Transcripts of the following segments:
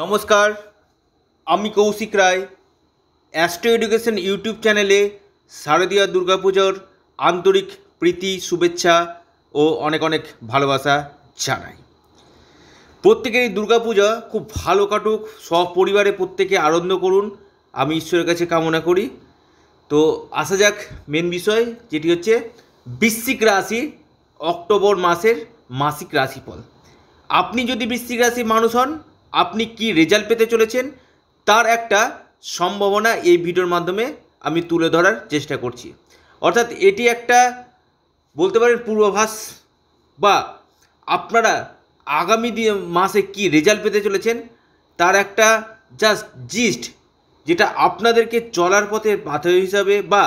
নমস্কার আমি Koushik Roy astro education YouTube চ্যানেলে শারদীয়া দুর্গাপুজোর আন্তরিক প্রীতি শুভেচ্ছা ও অনেক অনেক ভালোবাসা জানাই প্রত্যেকের এই দুর্গাপূজা খুব ভালো কাটুক সপরিবারে প্রত্যেকে আনন্দ করুন আমি ঈশ্বরের কাছে কামনা করি তো আসা যাক মেন বিষয় যেটি হচ্ছে বৃশ্চিক রাশি অক্টোবর মাসের মাসিক রাশিফল আপনি যদি বৃশ্চিক রাশির মানুষ হন আপনি কি রেজাল্ট পেতে চলেছেন তার একটা সম্ভাবনা এই ভিডিওর মাধ্যমে আমি তুলে ধরার চেষ্টা করছি অর্থাৎ এটি একটা বলতে পারেন পূর্বাভাস বা আপনারা আগামী মাসে কি রেজাল্ট পেতে চলেছেন তার একটা জাস্ট জিস্ট যেটা আপনাদেরকে চলার পথে পাথর হিসাবে বা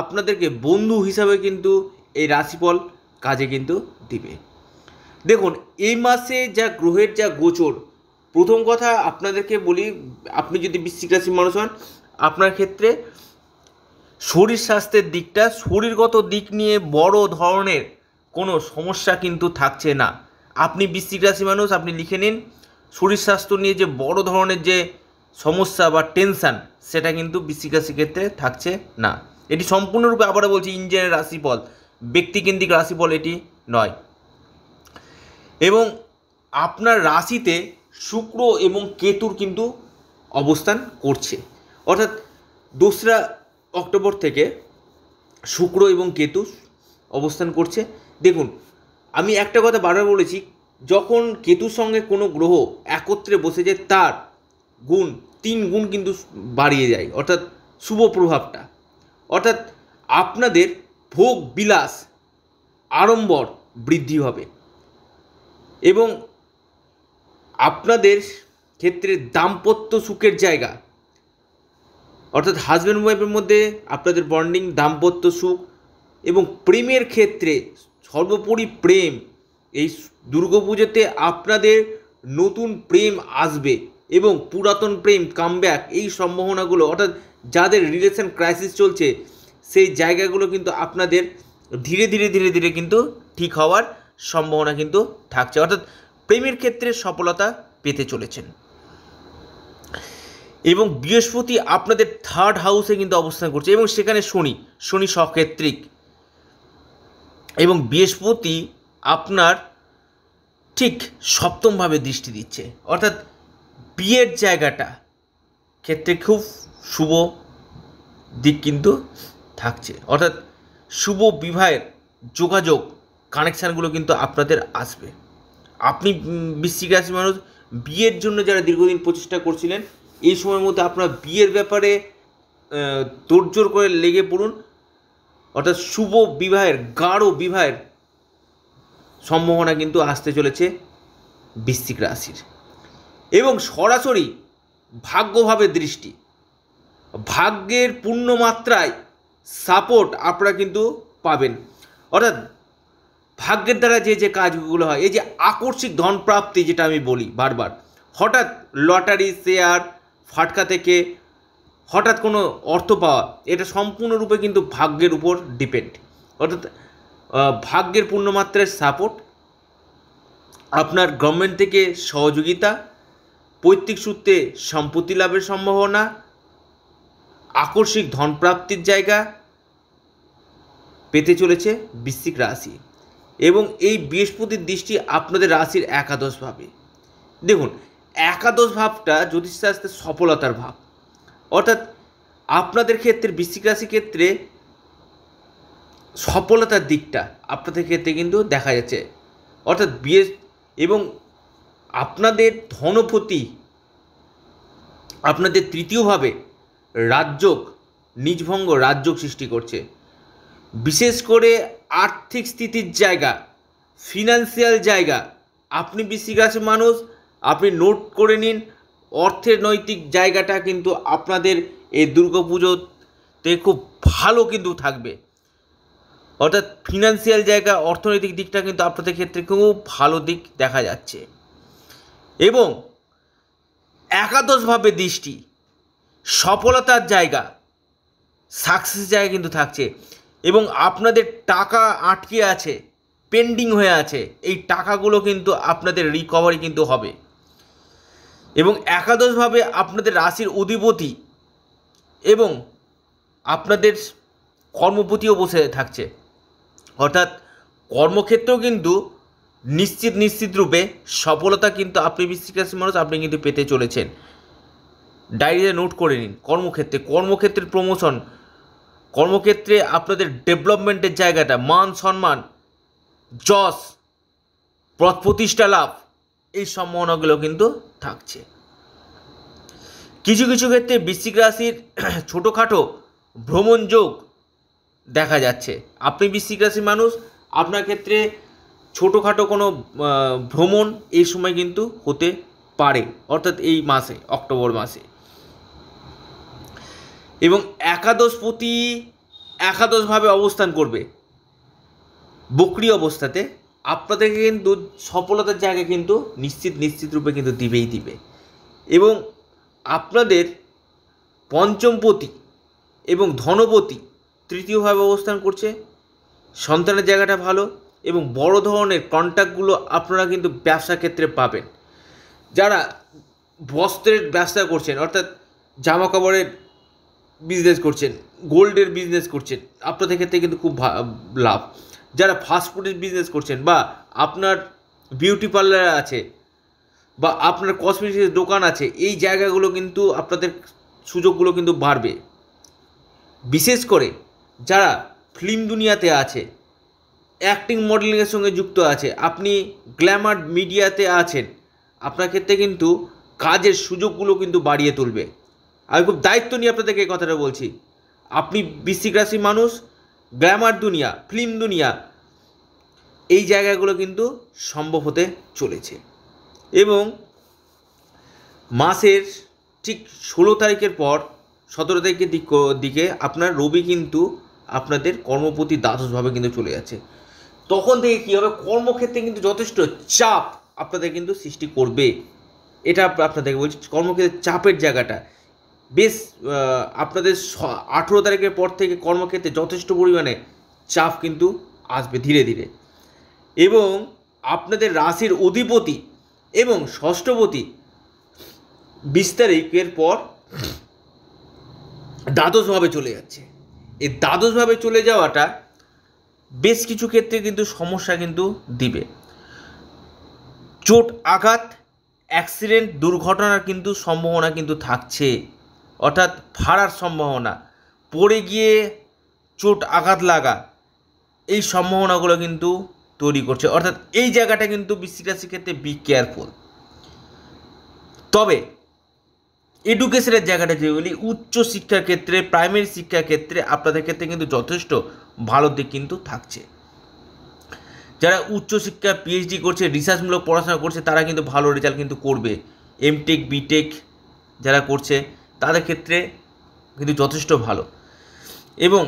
আপনাদেরকে বন্ধু হিসাবে কিন্তু এই রাশিফল কাজে কিন্তু দিবে দেখুন এই মাসে যা গ্রহের যা গোচর প্রথম কথা আপনাদেরকে বলি আপনি যদি বৃশ্চিক রাশির মানুষ হন আপনার ক্ষেত্রে শরীর স্বাস্থ্যের দিকটা শরীরগত দিক নিয়ে বড় ধরনের কোনো সমস্যা কিন্তু থাকছে না আপনি বৃশ্চিক রাশি মানুষ আপনি লিখে নিন শরীর স্বাস্থ্য নিয়ে যে বড় ধরনের যে সমস্যা বা টেনশান সেটা কিন্তু বৃশ্চিক রাশির ক্ষেত্রে থাকছে না এটি সম্পূর্ণরূপে আবারও বলছি ইঞ্জিনের রাশিফল ব্যক্তিকেন্দ্রিক রাশিফল এটি নয় এবং আপনার রাশিতে শুক্র এবং কেতুর কিন্তু অবস্থান করছে অর্থাৎ দোসরা অক্টোবর থেকে শুক্র এবং কেতু অবস্থান করছে দেখুন আমি একটা কথা বারবার বলেছি যখন কেতুর সঙ্গে কোনো গ্রহ একত্রে বসে যায় তার গুণ তিন গুণ কিন্তু বাড়িয়ে যায় অর্থাৎ শুভ প্রভাবটা অর্থাৎ আপনাদের ভোগ বিলাস আড়ম্বর বৃদ্ধি হবে এবং আপনাদের ক্ষেত্রে দাম্পত্য সুখের জায়গা অর্থাৎ হাজব্যান্ড ওয়াইফের মধ্যে আপনাদের বন্ডিং দাম্পত্য সুখ এবং প্রেমের ক্ষেত্রে সর্বোপরি প্রেম এই দুর্গাপুজোতে আপনাদের নতুন প্রেম আসবে এবং পুরাতন প্রেম কামব্যাক এই সম্ভাবনাগুলো অর্থাৎ যাদের রিলেশন ক্রাইসিস চলছে সেই জায়গাগুলো কিন্তু আপনাদের ধীরে ধীরে ধীরে ধীরে কিন্তু ঠিক হওয়ার সম্ভাবনা কিন্তু থাকছে অর্থাৎ প্রেমের ক্ষেত্রে সফলতা পেতে চলেছেন এবং বৃহস্পতি আপনাদের থার্ড হাউসে কিন্তু অবস্থান করছে এবং সেখানে শনি শনি সক্ষেত্রিক এবং বৃহস্পতি আপনার ঠিক সপ্তমভাবে দৃষ্টি দিচ্ছে অর্থাৎ বিয়ের জায়গাটা ক্ষেত্রে খুব শুভ দিক কিন্তু থাকছে অর্থাৎ শুভ বিবাহের যোগাযোগ কানেকশানগুলো কিন্তু আপনাদের আসবে আপনি বৃশ্চিক রাশি মানুষ বিয়ের জন্য যারা দীর্ঘদিন প্রচেষ্টা করছিলেন এই সময়ের মধ্যে আপনার বিয়ের ব্যাপারে তোড়জোড় করে লেগে পড়ুন অর্থাৎ শুভ বিবাহের গাঢ় বিবাহের সম্ভাবনা কিন্তু আসতে চলেছে বৃশ্চিক রাশির এবং সরাসরি ভাগ্যভাবে দৃষ্টি ভাগ্যের পূর্ণ মাত্রায় সাপোর্ট আপনারা কিন্তু পাবেন অর্থাৎ ভাগ্যের দ্বারা যে যে কাজগুলো হয় এই যে আকস্মিক ধনপ্রাপ্তি যেটা আমি বলি বারবার হঠাৎ লটারি শেয়ার ফাটকা থেকে হঠাৎ কোনো অর্থ পাওয়া এটা সম্পূর্ণরূপে কিন্তু ভাগ্যের উপর ডিপেন্ড অর্থাৎ ভাগ্যের পূর্ণমাত্রার সাপোর্ট আপনার গভর্নমেন্ট থেকে সহযোগিতা পৈতৃক সূত্রে সম্পত্তি লাভের সম্ভাবনা আকস্মিক ধনপ্রাপ্তির জায়গা পেতে চলেছে বিশ্বিক রাশি এবং এই বৃহস্পতির দৃষ্টি আপনাদের রাশির একাদশ ভাবে দেখুন একাদশ ভাবটা জ্যোতিষশাস্ত্রের সফলতার ভাব অর্থাৎ আপনাদের ক্ষেত্রে বৃশ্চিক রাশি ক্ষেত্রে সফলতার দিকটা আপনাদের ক্ষেত্রে কিন্তু দেখা যাচ্ছে অর্থাৎ বিয়ে এবং আপনাদের ধনপতি আপনাদের তৃতীয়ভাবে রাজ্যক নিজভঙ্গ রাজ্যক সৃষ্টি করছে বিশেষ করে আর্থিক স্থিতির জায়গা ফিনান্সিয়াল জায়গা আপনি বৃষ্টিকাশী মানুষ আপনি নোট করে নিন অর্থের নৈতিক জায়গাটা কিন্তু আপনাদের এই দুর্গা পুজোতে খুব ভালো কিন্তু থাকবে অর্থাৎ ফিনান্সিয়াল জায়গা অর্থনৈতিক দিকটা কিন্তু আপনাদের ক্ষেত্রে খুব ভালো দিক দেখা যাচ্ছে এবং একাদশভাবে দৃষ্টি সফলতার জায়গা সাকসেস জায়গা কিন্তু থাকছে এবং আপনাদের টাকা আটকে আছে পেন্ডিং হয়ে আছে এই টাকাগুলো কিন্তু আপনাদের রিকভারি কিন্তু হবে এবং একাদশভাবে আপনাদের রাশির অধিপতি এবং আপনাদের কর্মপতিও বসে থাকছে অর্থাৎ কর্মক্ষেত্রেও কিন্তু নিশ্চিত নিশ্চিত রূপে সফলতা কিন্তু আপনি বৃষ্টিক রাশির মানুষ আপনি কিন্তু পেতে চলেছেন ডায়েরিতে নোট করে নিন কর্মক্ষেত্রে কর্মক্ষেত্রের প্রমোশন কর্মক্ষেত্রে আপনাদের ডেভেলপমেন্টের জায়গাটা মান সম্মান যশ পথ প্রতিষ্ঠা লাভ এই সম্ভাবনাগুলো কিন্তু থাকছে কিছু কিছু ক্ষেত্রে বৃশ্চিক রাশির ছোটোখাটো ভ্রমণ যোগ দেখা যাচ্ছে আপনি বৃশ্চিক রাশির মানুষ আপনার ক্ষেত্রে ছোটোখাটো কোনো ভ্রমণ এই সময় কিন্তু হতে পারে অর্থাৎ এই মাসে অক্টোবর মাসে এবং একাদশপতি একাদশভাবে অবস্থান করবে বকরি অবস্থাতে আপনাদেরকে কিন্তু সফলতার জায়গা কিন্তু নিশ্চিত নিশ্চিত রূপে কিন্তু দিবেই দিবে এবং আপনাদের পঞ্চমপতি এবং ধনপতি তৃতীয়ভাবে অবস্থান করছে সন্তানের জায়গাটা ভালো এবং বড় ধরনের কন্ট্যাক্টগুলো আপনারা কিন্তু ব্যবসা ক্ষেত্রে পাবেন যারা বস্ত্রের ব্যবসা করছেন অর্থাৎ জামা কাপড়ের বিজনেস করছেন গোল্ডের বিজনেস করছেন আপনাদের ক্ষেত্রে কিন্তু খুব লাভ যারা ফাস্টফুডের বিজনেস করছেন বা আপনার বিউটি পার্লার আছে বা আপনার কসমেটিক্সের দোকান আছে এই জায়গাগুলো কিন্তু আপনাদের সুযোগগুলো কিন্তু বাড়বে বিশেষ করে যারা ফিল্ম দুনিয়াতে আছে অ্যাক্টিং মডেলিংয়ের সঙ্গে যুক্ত আছে আপনি গ্ল্যামার মিডিয়াতে আছেন আপনার ক্ষেত্রে কিন্তু কাজের সুযোগগুলো কিন্তু বাড়িয়ে তুলবে আমি খুব দায়িত্ব নিয়ে আপনাদেরকে এই কথাটা বলছি আপনি বৃশ্চিক মানুষ গ্ল্যামার দুনিয়া ফিল্ম দুনিয়া এই জায়গাগুলো কিন্তু সম্ভব হতে চলেছে এবং মাসের ঠিক ষোলো তারিখের পর সতেরো তারিখের দিক দিকে আপনার রবি কিন্তু আপনাদের কর্মপতি দ্বাদশভাবে কিন্তু চলে যাচ্ছে তখন থেকে কী হবে কর্মক্ষেত্রে কিন্তু যথেষ্ট চাপ আপনাদের কিন্তু সৃষ্টি করবে এটা আপনাদেরকে বলছি কর্মক্ষেত্রে চাপের জায়গাটা বেশ আপনাদের আঠেরো তারিখের পর থেকে কর্মক্ষেত্রে যথেষ্ট পরিমাণে চাপ কিন্তু আসবে ধীরে ধীরে এবং আপনাদের রাশির অধিপতি এবং ষষ্ঠপতি বিশ তারিখের পর দ্বাদশভাবে চলে যাচ্ছে এই দ্বাদশভাবে চলে যাওয়াটা বেশ কিছু ক্ষেত্রে কিন্তু সমস্যা কিন্তু দিবে চোট আঘাত অ্যাক্সিডেন্ট দুর্ঘটনার কিন্তু সম্ভাবনা কিন্তু থাকছে অর্থাৎ ফাড়ার সম্ভাবনা পড়ে গিয়ে চোট আঘাত লাগা এই সম্ভাবনাগুলো কিন্তু তৈরি করছে অর্থাৎ এই জায়গাটা কিন্তু বৃশ্চিক রাশির ক্ষেত্রে বি কেয়ারফুল তবে এডুকেশনের জায়গাটা যে বলি উচ্চ ক্ষেত্রে প্রাইমারি শিক্ষার ক্ষেত্রে আপনাদের ক্ষেত্রে কিন্তু যথেষ্ট ভালো দিক কিন্তু থাকছে যারা উচ্চশিক্ষা পিএইচডি করছে রিসার্চমূলক পড়াশোনা করছে তারা কিন্তু ভালো রেজাল্ট কিন্তু করবে এমটেক বিটেক যারা করছে তাদের ক্ষেত্রে কিন্তু যথেষ্ট ভালো এবং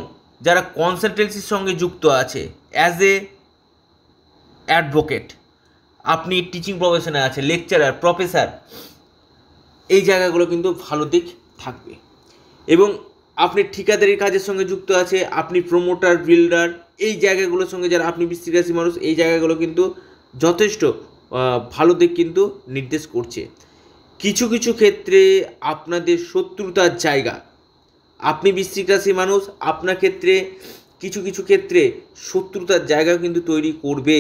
যারা কনসালটেন্সির সঙ্গে যুক্ত আছে অ্যাজ এ অ্যাডভোকেট আপনি টিচিং প্রফেশনে আছে লেকচারার প্রফেসর এই জায়গাগুলো কিন্তু ভালো দিক থাকবে এবং আপনি ঠিকাদারির কাজের সঙ্গে যুক্ত আছে আপনি প্রমোটার বিল্ডার এই জায়গাগুলোর সঙ্গে যারা আপনি বৃষ্টিকাশী মানুষ এই জায়গাগুলো কিন্তু যথেষ্ট ভালো দিক কিন্তু নির্দেশ করছে কিছু কিছু ক্ষেত্রে আপনাদের শত্রুতার জায়গা আপনি বৃশ্চিক রাশি মানুষ আপনার ক্ষেত্রে কিছু কিছু ক্ষেত্রে শত্রুতার জায়গা কিন্তু তৈরি করবে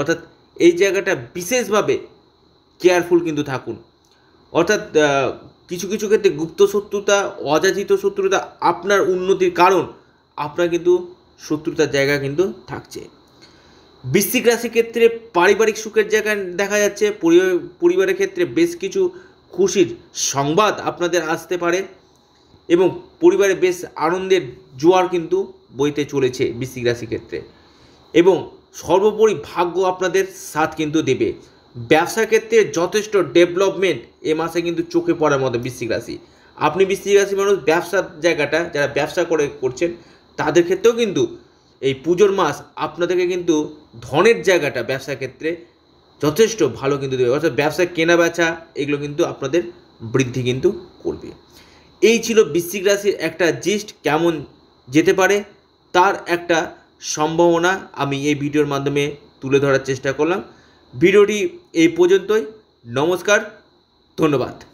অর্থাৎ এই জায়গাটা বিশেষভাবে কেয়ারফুল কিন্তু থাকুন অর্থাৎ কিছু কিছু ক্ষেত্রে গুপ্ত শত্রুতা অযাচিত শত্রুতা আপনার উন্নতির কারণ আপনার কিন্তু শত্রুতার জায়গা কিন্তু থাকছে বৃশ্চিক রাশির ক্ষেত্রে পারিবারিক সুখের জায়গায় দেখা যাচ্ছে পরিবারের ক্ষেত্রে বেশ কিছু খুশির সংবাদ আপনাদের আসতে পারে এবং পরিবারে বেশ আনন্দের জোয়ার কিন্তু বইতে চলেছে বৃশ্চিক রাশির ক্ষেত্রে এবং সর্বোপরি ভাগ্য আপনাদের সাথ কিন্তু দেবে ব্যবসা ক্ষেত্রে যথেষ্ট ডেভেলপমেন্ট এ মাসে কিন্তু চোখে পড়ার মতো বৃশ্চিক রাশি আপনি বৃশ্চিক রাশি মানুষ ব্যবসার জায়গাটা যারা ব্যবসা করে করছেন তাদের ক্ষেত্রেও কিন্তু এই পুজোর মাস আপনাদেরকে কিন্তু ধনের জায়গাটা ব্যবসা ক্ষেত্রে যথেষ্ট ভালো কিন্তু দেবে অর্থাৎ ব্যবসা কেনা বেচা এগুলো কিন্তু আপনাদের বৃদ্ধি কিন্তু করবে এই ছিল বৃশ্চিক রাশির একটা জিস্ট কেমন যেতে পারে তার একটা সম্ভাবনা আমি এই ভিডিওর মাধ্যমে তুলে ধরার চেষ্টা করলাম ভিডিওটি এই পর্যন্তই নমস্কার ধন্যবাদ